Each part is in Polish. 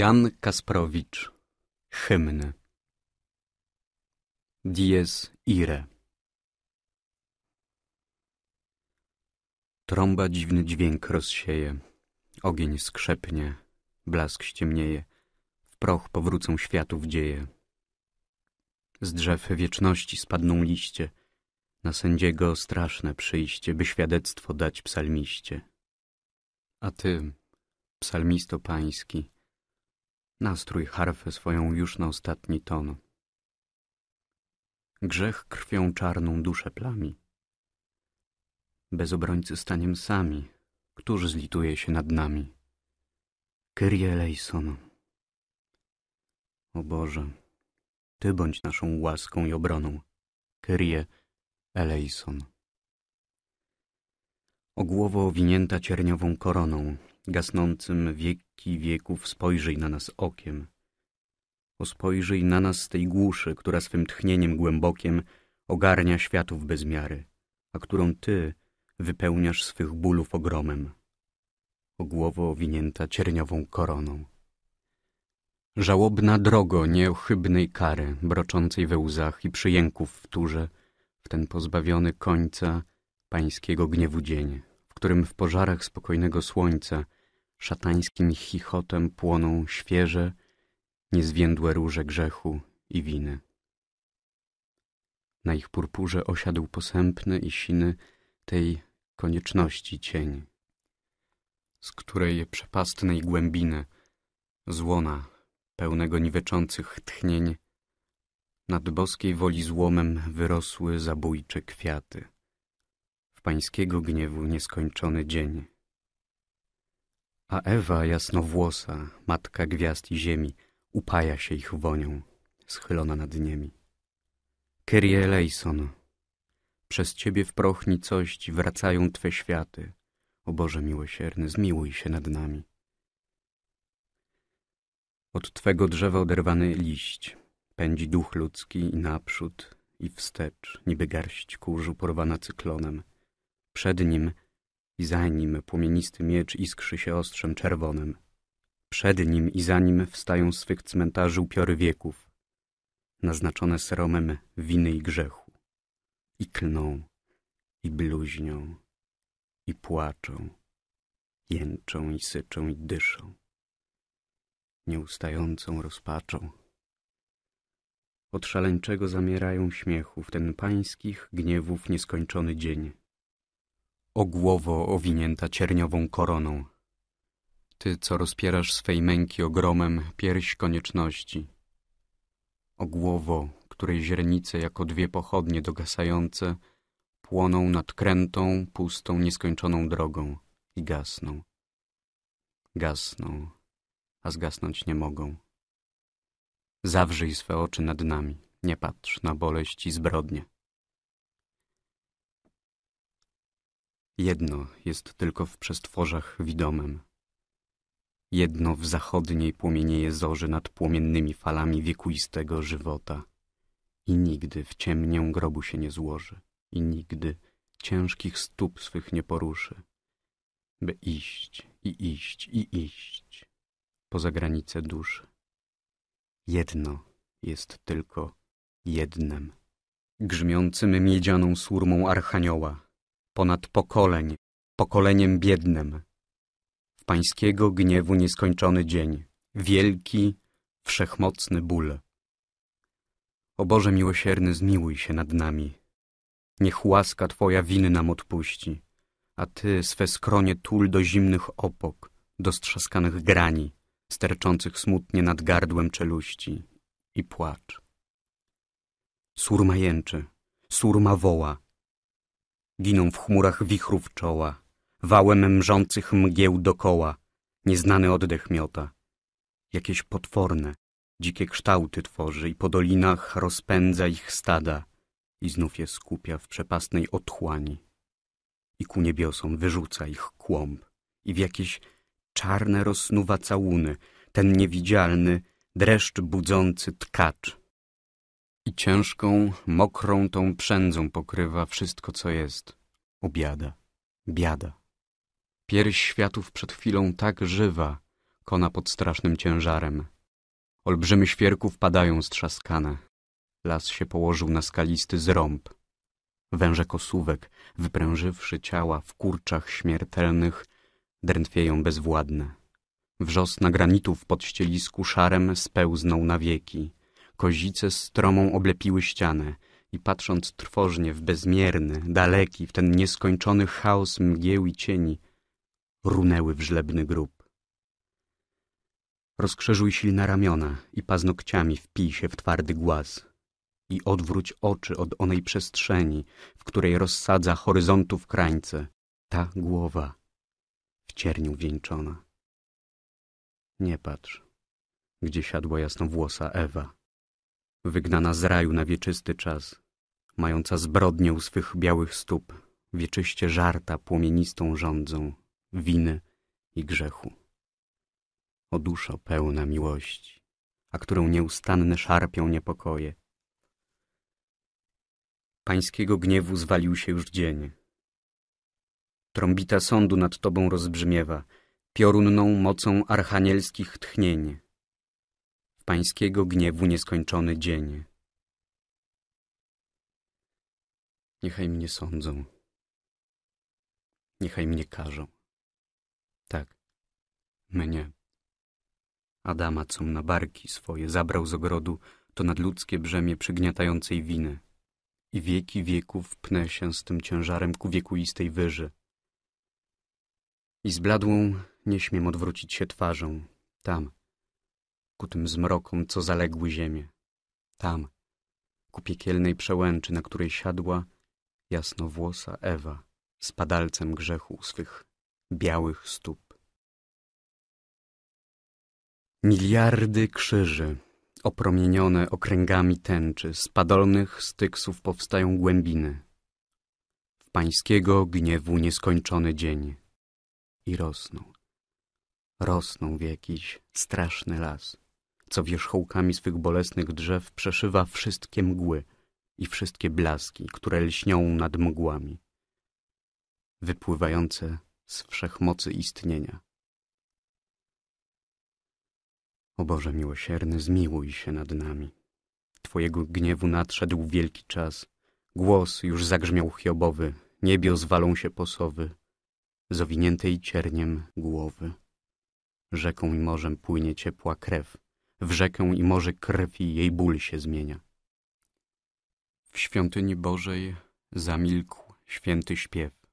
Jan Kasprowicz Hymny Dies ire Trąba dziwny dźwięk rozsieje, ogień skrzepnie, blask ściemnieje, w proch powrócą światów dzieje. Z drzew wieczności spadną liście, na sędziego straszne przyjście, by świadectwo dać psalmiście. A ty, psalmisto pański, Nastrój harfę swoją już na ostatni ton. Grzech krwią czarną duszę plami. Bez obrońcy staniem sami, któż zlituje się nad nami? Kyrie eleison. O Boże, Ty bądź naszą łaską i obroną. Kyrie eleison. O głowo owinięta cierniową koroną, gasnącym wieki wieków spojrzyj na nas okiem. O spojrzyj na nas z tej głuszy, która swym tchnieniem głębokiem ogarnia światów bez miary, a którą Ty wypełniasz swych bólów ogromem. O głowo owinięta cierniową koroną. Żałobna drogo nieochybnej kary, broczącej we łzach i przyjęków w turze, w ten pozbawiony końca pańskiego gniewu dzień, w którym w pożarach spokojnego słońca szatańskim chichotem płoną świeże, niezwiędłe róże grzechu i winy. Na ich purpurze osiadł posępny i siny tej konieczności cień, z której przepastnej głębiny, złona pełnego niweczących tchnień, nad boskiej woli złomem wyrosły zabójcze kwiaty, w pańskiego gniewu nieskończony dzień. A Ewa, jasnowłosa, matka gwiazd i ziemi, upaja się ich wonią, schylona nad niemi. Kyrie eleison, przez Ciebie w proch nicości wracają Twe światy. O Boże miłosierny, zmiłuj się nad nami. Od Twego drzewa oderwany liść pędzi duch ludzki i naprzód, i wstecz, niby garść kurzu porwana cyklonem. Przed nim – i za nim płomienisty miecz iskrzy się ostrzem czerwonym. Przed nim i za nim wstają swych cmentarzy upiory wieków, naznaczone seromem winy i grzechu. I klną, i bluźnią, i płaczą, jęczą i syczą i dyszą, nieustającą rozpaczą. Od szaleńczego zamierają śmiechu w ten pańskich gniewów nieskończony dzień ogłowo owinięta cierniową koroną. Ty, co rozpierasz swej męki ogromem pierś konieczności. Ogłowo, której źrenice jako dwie pochodnie dogasające płoną nad krętą, pustą, nieskończoną drogą i gasną. Gasną, a zgasnąć nie mogą. Zawrzyj swe oczy nad nami, nie patrz na boleść i zbrodnie. Jedno jest tylko w przestworzach widomem. Jedno w zachodniej płomienieje zorzy nad płomiennymi falami wiekuistego żywota. I nigdy w ciemnię grobu się nie złoży. I nigdy ciężkich stóp swych nie poruszy. By iść i iść i iść poza granice duszy. Jedno jest tylko jednem. Grzmiącym miedzianą surmą archanioła ponad pokoleń, pokoleniem biednym. W pańskiego gniewu nieskończony dzień, wielki, wszechmocny ból. O Boże miłosierny, zmiłuj się nad nami. Niech łaska Twoja winy nam odpuści, a Ty swe skronie tul do zimnych opok, do strzaskanych grani, sterczących smutnie nad gardłem czeluści i płacz. Surma jęczy, surma woła, Giną w chmurach wichrów czoła, wałem mrzących mgieł dokoła, nieznany oddech miota. Jakieś potworne, dzikie kształty tworzy i po dolinach rozpędza ich stada i znów je skupia w przepastnej otchłani. I ku niebiosom wyrzuca ich kłąb i w jakieś czarne rozsnuwa całuny ten niewidzialny, dreszcz budzący tkacz i ciężką, mokrą tą przędzą pokrywa wszystko, co jest. Ubiada, biada. Pierś światów przed chwilą tak żywa, kona pod strasznym ciężarem. Olbrzymy świerków padają strzaskane. Las się położył na skalisty zrąb. Węże kosówek, wyprężywszy ciała w kurczach śmiertelnych, drętwieją bezwładne. Wrzos na granitów pod ścielisku szarem spełznął na wieki. Kozice stromą oblepiły ścianę i patrząc trwożnie w bezmierny, daleki, w ten nieskończony chaos mgieł i cieni, runęły w żlebny grób. Rozkrzyżuj silne ramiona i paznokciami wpij się w twardy głaz i odwróć oczy od onej przestrzeni, w której rozsadza horyzontów krańce ta głowa w cierniu wieńczona. Nie patrz, gdzie siadła jasnowłosa Ewa wygnana z raju na wieczysty czas, mająca zbrodnię u swych białych stóp, wieczyście żarta płomienistą rządzą, winy i grzechu. O duszo pełna miłości, a którą nieustanne szarpią niepokoje. Pańskiego gniewu zwalił się już dzień. Trąbita sądu nad tobą rozbrzmiewa, piorunną mocą archanielskich tchnień pańskiego gniewu nieskończony dzień. Niechaj mnie sądzą. Niechaj mnie karzą. Tak, mnie. Adama, com na barki swoje zabrał z ogrodu, to nadludzkie brzemię przygniatającej winy. I wieki wieków pnę się z tym ciężarem ku wiekuistej wyży. I z bladłą nie śmiem odwrócić się twarzą, tam, tym zmrokom, co zaległy ziemię. Tam, ku piekielnej przełęczy, na której siadła jasnowłosa Ewa z padalcem grzechu u swych białych stóp. Miliardy krzyży, opromienione okręgami tęczy, z padolnych styksów powstają głębiny. W pańskiego gniewu nieskończony dzień. I rosną. Rosną w jakiś straszny las co wierzchołkami swych bolesnych drzew przeszywa wszystkie mgły i wszystkie blaski, które lśnią nad mgłami, wypływające z wszechmocy istnienia. O Boże miłosierny, zmiłuj się nad nami. Twojego gniewu nadszedł wielki czas. Głos już zagrzmiał chiobowy, niebio zwalą się posowy, zawiniętej cierniem głowy. Rzeką i morzem płynie ciepła krew, w rzekę i morze krwi jej ból się zmienia. W świątyni Bożej zamilkł święty śpiew.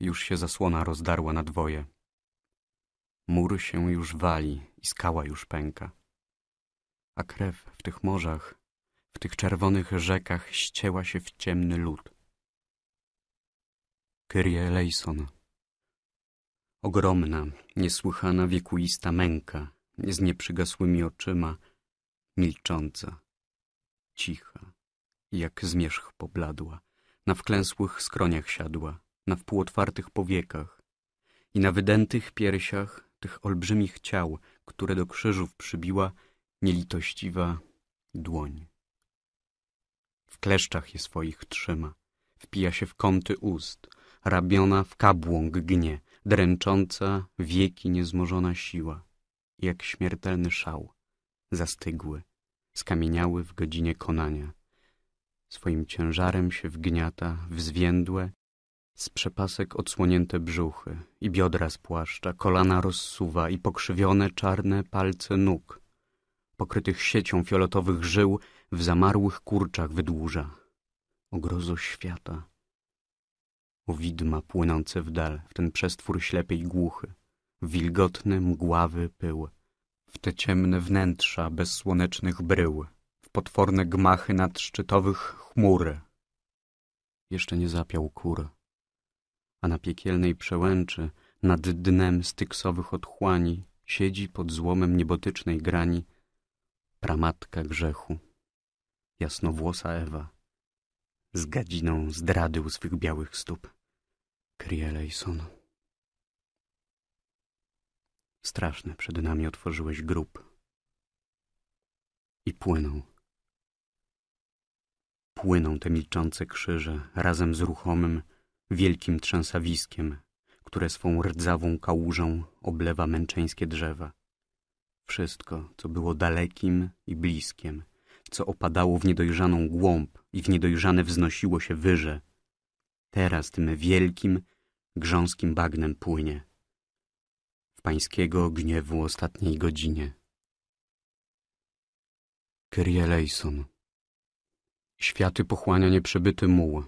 Już się zasłona rozdarła na dwoje. Mur się już wali i skała już pęka. A krew w tych morzach, w tych czerwonych rzekach ścięła się w ciemny lód. Kyrie Eleison. Ogromna, niesłychana wiekuista męka z nieprzygasłymi oczyma, milcząca, cicha, jak zmierzch pobladła, na wklęsłych skroniach siadła, na wpółotwartych powiekach i na wydętych piersiach tych olbrzymich ciał, które do krzyżów przybiła nielitościwa dłoń. W kleszczach je swoich trzyma, wpija się w kąty ust, rabiona w kabłąk gnie, dręcząca wieki niezmożona siła jak śmiertelny szał, zastygły, skamieniały w godzinie konania. Swoim ciężarem się wgniata w zwiędłe, z przepasek odsłonięte brzuchy i biodra spłaszcza, kolana rozsuwa i pokrzywione czarne palce nóg, pokrytych siecią fioletowych żył, w zamarłych kurczach wydłuża. Ogrozo świata. O widma płynące w dal, w ten przestwór ślepy i głuchy wilgotny, mgławy pył, w te ciemne wnętrza bezsłonecznych brył, w potworne gmachy nadszczytowych chmur. Jeszcze nie zapiał kur, a na piekielnej przełęczy, nad dnem styksowych otchłani, siedzi pod złomem niebotycznej grani pramatka grzechu, jasnowłosa Ewa, z gadziną zdrady u swych białych stóp. Krielejson straszny przed nami otworzyłeś grób. I płyną. Płyną te milczące krzyże razem z ruchomym, wielkim trzęsawiskiem, które swą rdzawą kałużą oblewa męczeńskie drzewa. Wszystko, co było dalekim i bliskiem, co opadało w niedojrzaną głąb i w niedojrzane wznosiło się wyże, teraz tym wielkim, grząskim bagnem płynie pańskiego gniewu ostatniej godzinie. Kyrie eleison. Światy pochłania nieprzebyty muł,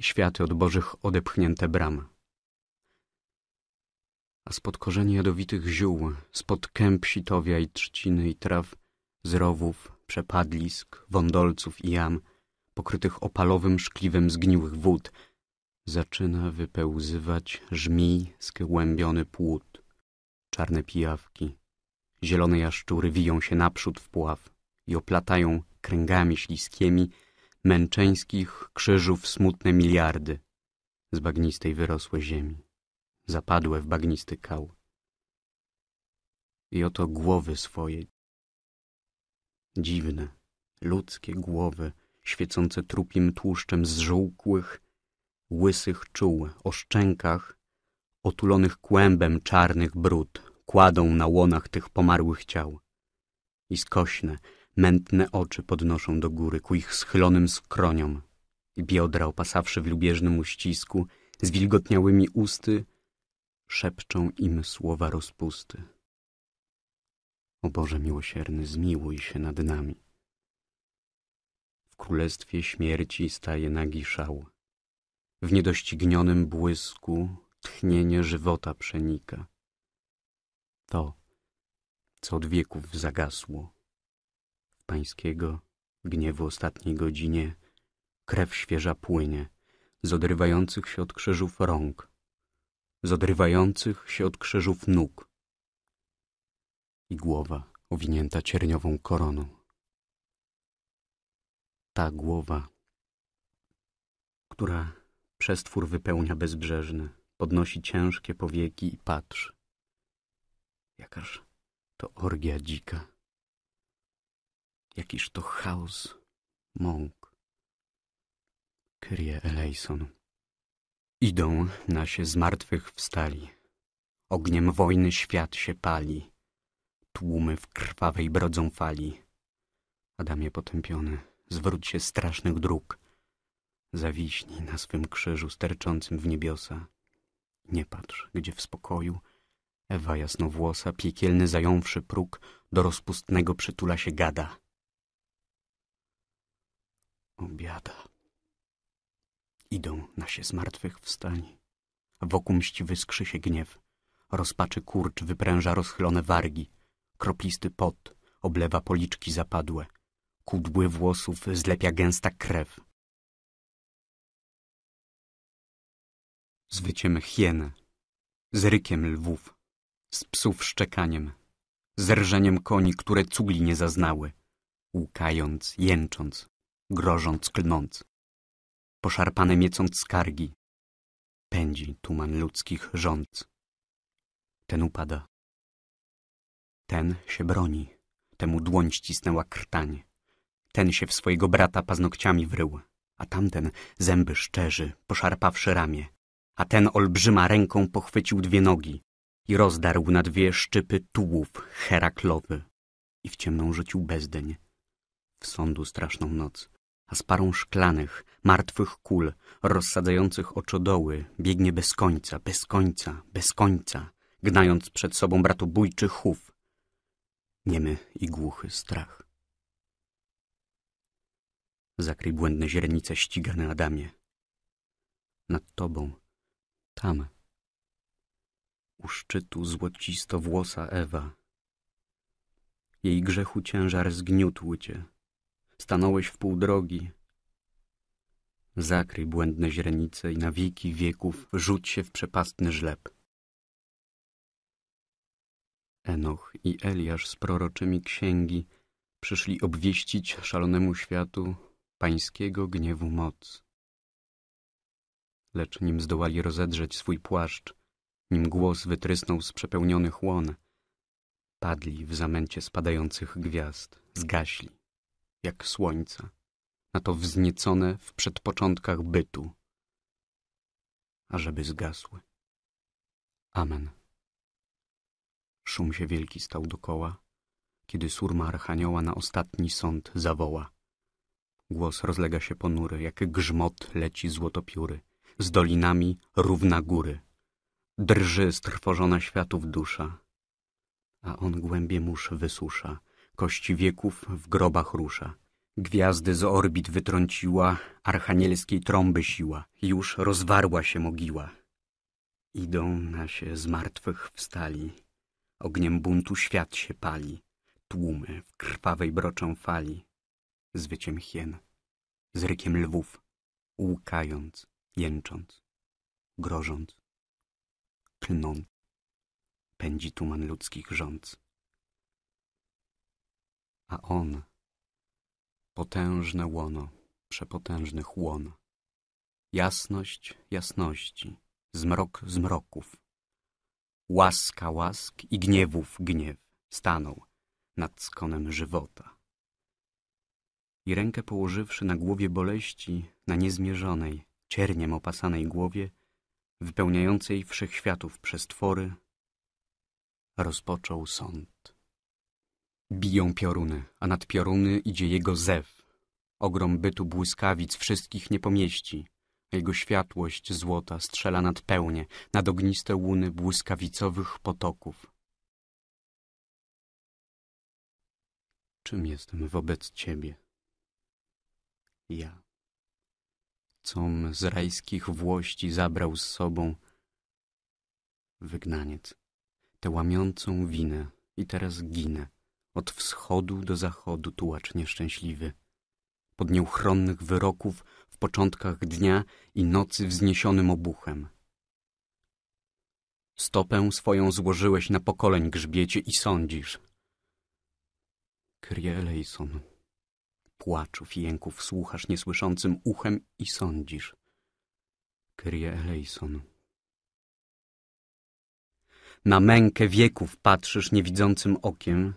światy od bożych odepchnięte brama. A spod korzeni jadowitych ziół, spod kęp sitowia i trzciny i traw, z rowów, przepadlisk, wądolców i jam, pokrytych opalowym szkliwem zgniłych wód, zaczyna wypełzywać żmij skłębiony płód. Czarne pijawki, zielone jaszczury wiją się naprzód w puław i oplatają kręgami śliskimi męczeńskich krzyżów smutne miliardy z bagnistej wyrosłe ziemi, zapadłe w bagnisty kał. I oto głowy swoje, dziwne, ludzkie głowy, świecące trupim tłuszczem z żółkłych, łysych czuł, o szczękach, otulonych kłębem czarnych brud, kładą na łonach tych pomarłych ciał. I skośne, mętne oczy podnoszą do góry ku ich schylonym skroniom i biodra opasawszy w lubieżnym uścisku, zwilgotniałymi usty, szepczą im słowa rozpusty. O Boże miłosierny, zmiłuj się nad nami. W królestwie śmierci staje nagi szał. W niedoścignionym błysku tchnienie żywota przenika to, co od wieków zagasło. W pańskiego gniewu ostatniej godzinie krew świeża płynie z odrywających się od krzyżów rąk, z odrywających się od krzyżów nóg i głowa owinięta cierniową koroną. Ta głowa, która przestwór wypełnia bezbrzeżny, podnosi ciężkie powieki i patrzy Jakaż to orgia dzika. Jakiż to chaos mąk. Kyrie eleison. Idą nasi wstali. Ogniem wojny świat się pali. Tłumy w krwawej brodzą fali. Adamie potępiony, zwróć się strasznych dróg. Zawiśnij na swym krzyżu sterczącym w niebiosa. Nie patrz, gdzie w spokoju Ewa jasnowłosa, piekielny zająwszy próg, do rozpustnego przytula się gada. Obiada. Idą na się zmartwychwstani. Wokół mściwy wyskrzy się gniew. Rozpaczy kurcz wypręża rozchylone wargi. Kroplisty pot oblewa policzki zapadłe. Kudły włosów zlepia gęsta krew. Zwyciem wyciem hienę, z rykiem lwów z psów szczekaniem, zerżeniem koni, które cugli nie zaznały, łkając, jęcząc, grożąc, klnąc, poszarpane miecąc skargi. Pędzi tuman ludzkich rząd. Ten upada. Ten się broni, temu dłoń ścisnęła krtań. Ten się w swojego brata paznokciami wrył, a tamten zęby szczerzy, poszarpawszy ramię, a ten olbrzyma ręką pochwycił dwie nogi, i rozdarł na dwie szczypy tułów heraklowy i w ciemną rzucił bezdeń, w sądu straszną noc, a z parą szklanych, martwych kul, rozsadzających oczodoły, biegnie bez końca, bez końca, bez końca, gnając przed sobą bratobójczy chów, niemy i głuchy strach. Zakryj błędne źrenice ścigane Adamie. Nad tobą, tam, u szczytu złocisto włosa Ewa. Jej grzechu ciężar zgniótł cię. Stanąłeś w pół drogi. Zakryj błędne źrenice i na wieki wieków rzuć się w przepastny żleb. Enoch i Eliasz z proroczymi księgi przyszli obwieścić szalonemu światu pańskiego gniewu moc. Lecz nim zdołali rozedrzeć swój płaszcz, nim głos wytrysnął z przepełnionych łon. Padli w zamęcie spadających gwiazd, zgaśli, jak słońca, na to wzniecone w przedpoczątkach bytu. Ażeby zgasły. Amen. Szum się wielki stał dokoła, kiedy surma archanioła na ostatni sąd zawoła. Głos rozlega się ponury, jak grzmot leci złotopióry, z dolinami równa góry. Drży strwożona światów dusza, a on głębie mórz wysusza, kości wieków w grobach rusza. Gwiazdy z orbit wytrąciła, archanielskiej trąby siła, już rozwarła się mogiła. Idą na się z martwych wstali, ogniem buntu świat się pali, tłumy w krwawej broczą fali, z wyciem hien, z rykiem lwów, łkając, jęcząc, grożąc klną. Pędzi tuman ludzkich rząd. A on, potężne łono, przepotężnych łon, jasność jasności, zmrok zmroków, łaska łask i gniewów gniew, stanął nad skonem żywota. I rękę położywszy na głowie boleści, na niezmierzonej, cierniem opasanej głowie, wypełniającej wszechświatów przestwory, rozpoczął sąd. Biją pioruny, a nad pioruny idzie jego zew. Ogrom bytu błyskawic wszystkich nie pomieści, a jego światłość złota strzela nad pełnie, nad ogniste łuny błyskawicowych potoków. Czym jestem wobec Ciebie? Ja com z rajskich włości zabrał z sobą. Wygnaniec, tę łamiącą winę i teraz ginę, od wschodu do zachodu tułacz nieszczęśliwy. Pod nieuchronnych wyroków w początkach dnia i nocy wzniesionym obuchem. Stopę swoją złożyłeś na pokoleń grzbiecie i sądzisz. Kyrie eleison, Płaczów i jęków słuchasz niesłyszącym uchem i sądzisz. Kryje eleison. Na mękę wieków patrzysz niewidzącym okiem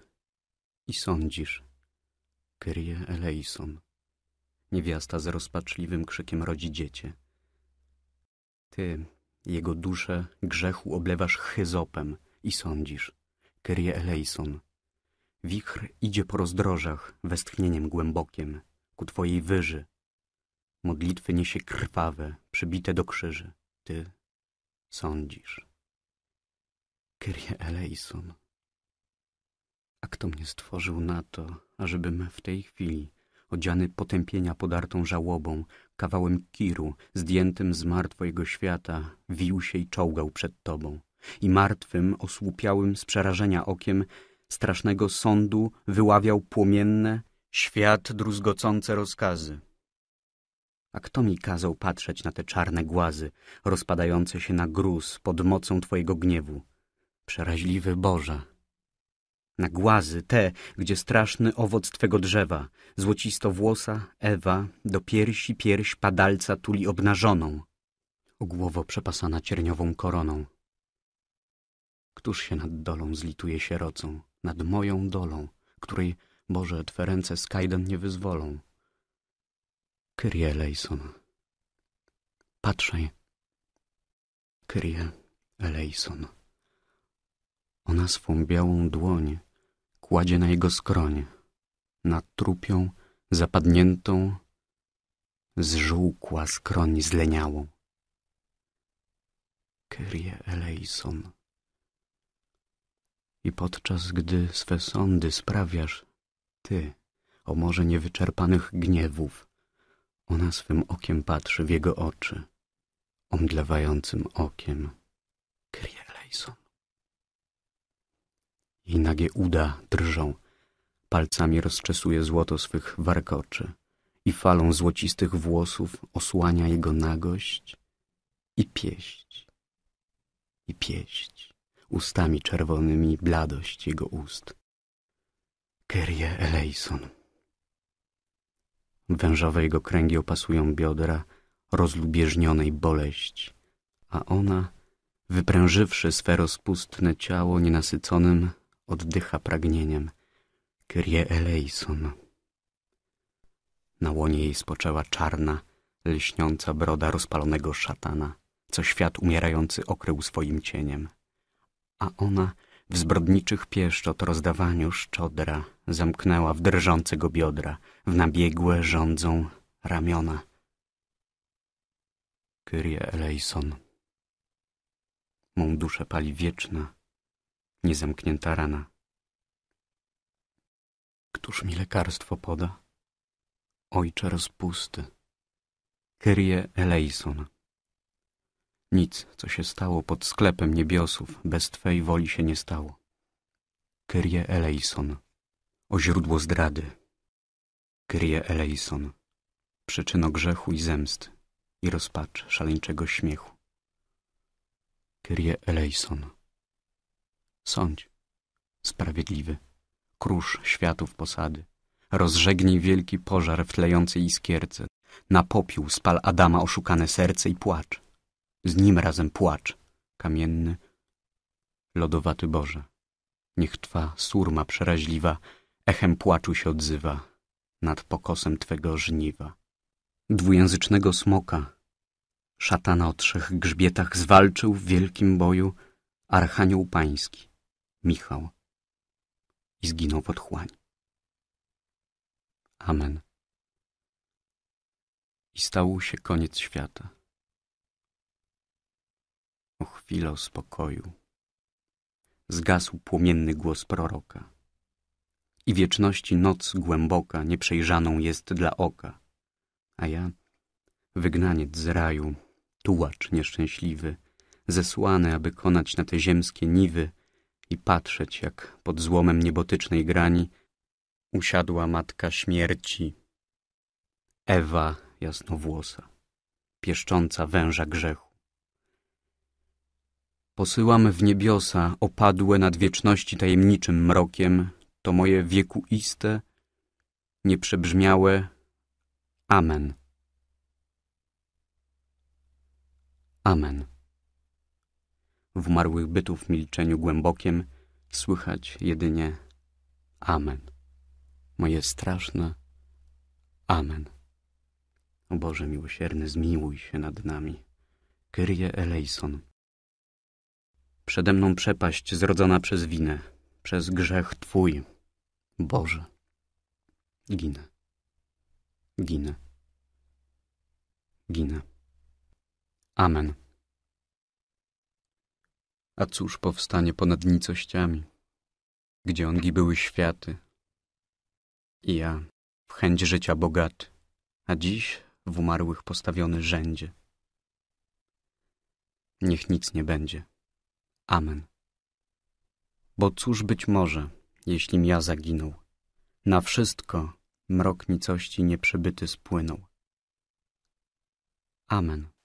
i sądzisz. Kryje eleison. Niewiasta z rozpaczliwym krzykiem rodzi dziecię. Ty, jego duszę, grzechu oblewasz chyzopem i sądzisz. Kryje eleison Wichr idzie po rozdrożach, westchnieniem głębokiem, ku Twojej wyży. Modlitwy niesie krwawe, przybite do krzyży. Ty sądzisz. Kyrie eleison. A kto mnie stworzył na to, ażebym w tej chwili, odziany potępienia podartą żałobą, kawałem kiru, zdjętym z martwego świata, wił się i czołgał przed Tobą i martwym, osłupiałym z przerażenia okiem strasznego sądu wyławiał płomienne, świat druzgocące rozkazy. A kto mi kazał patrzeć na te czarne głazy, rozpadające się na gruz pod mocą Twojego gniewu? Przeraźliwy Boże! Na głazy, te, gdzie straszny owoc Twego drzewa, złocisto włosa Ewa do piersi pierś padalca tuli obnażoną, o głowo przepasana cierniową koroną. Któż się nad dolą zlituje sierocą, nad moją dolą, której, Boże, Twe ręce z nie wyzwolą? Kyrie eleison. Patrzaj. Kyrie eleison. Ona swą białą dłoń kładzie na jego skroń, na trupią, zapadniętą, zżółkła skroń zleniałą. Kyrie eleison i podczas gdy swe sądy sprawiasz, ty, o morze niewyczerpanych gniewów, ona swym okiem patrzy w jego oczy, omdlewającym okiem. Kyrie Eleison. Jej nagie uda drżą, palcami rozczesuje złoto swych warkoczy i falą złocistych włosów osłania jego nagość i pieść, i pieść ustami czerwonymi bladość jego ust. Kyrie eleison. Wężowe jego kręgi opasują biodra rozlubieżnionej boleść, a ona, wyprężywszy swe rozpustne ciało nienasyconym, oddycha pragnieniem. Kyrie eleison. Na łonie jej spoczęła czarna, lśniąca broda rozpalonego szatana, co świat umierający okrył swoim cieniem a ona w zbrodniczych pieszczot rozdawaniu szczodra zamknęła w drżącego biodra, w nabiegłe rządzą ramiona. Kyrie eleison. Mą duszę pali wieczna, niezamknięta rana. Któż mi lekarstwo poda? Ojcze rozpusty. Kyrie eleison. Nic, co się stało pod sklepem niebiosów, bez Twej woli się nie stało. Kyrie eleison. O źródło zdrady. Kyrie eleison. Przyczyno grzechu i zemst i rozpacz szaleńczego śmiechu. Kyrie eleison. Sądź, sprawiedliwy, krusz światów posady. Rozżegnij wielki pożar w tlejącej iskierce. Na popiół spal Adama oszukane serce i płacz. Z nim razem płacz, kamienny, lodowaty Boże. Niech twa surma przeraźliwa echem płaczu się odzywa nad pokosem twego żniwa. Dwujęzycznego smoka, szatana o trzech grzbietach zwalczył w wielkim boju archanioł pański, Michał, i zginął w otchłani. Amen. I stał się koniec świata chwilę spokoju. Zgasł płomienny głos proroka. I wieczności noc głęboka nieprzejrzaną jest dla oka. A ja, wygnaniec z raju, tułacz nieszczęśliwy, zesłany, aby konać na te ziemskie niwy i patrzeć, jak pod złomem niebotycznej grani usiadła matka śmierci, Ewa jasnowłosa, pieszcząca węża grzechu. Posyłam w niebiosa opadłe nad wieczności tajemniczym mrokiem to moje wiekuiste, nieprzebrzmiałe Amen. Amen. W umarłych bytów milczeniu głębokiem słychać jedynie Amen. Moje straszne Amen. O Boże miłosierny, zmiłuj się nad nami. Kyrie eleison. Przede mną przepaść zrodzona przez winę, przez grzech Twój, Boże. Ginę. Ginę. Ginę. Amen. A cóż powstanie ponad nicościami, gdzie ongi były światy? I ja, w chęć życia bogaty, a dziś w umarłych postawiony rzędzie. Niech nic nie będzie. Amen. Bo cóż być może, jeślim ja zaginął? Na wszystko mrok nicości nieprzebyty spłynął. Amen.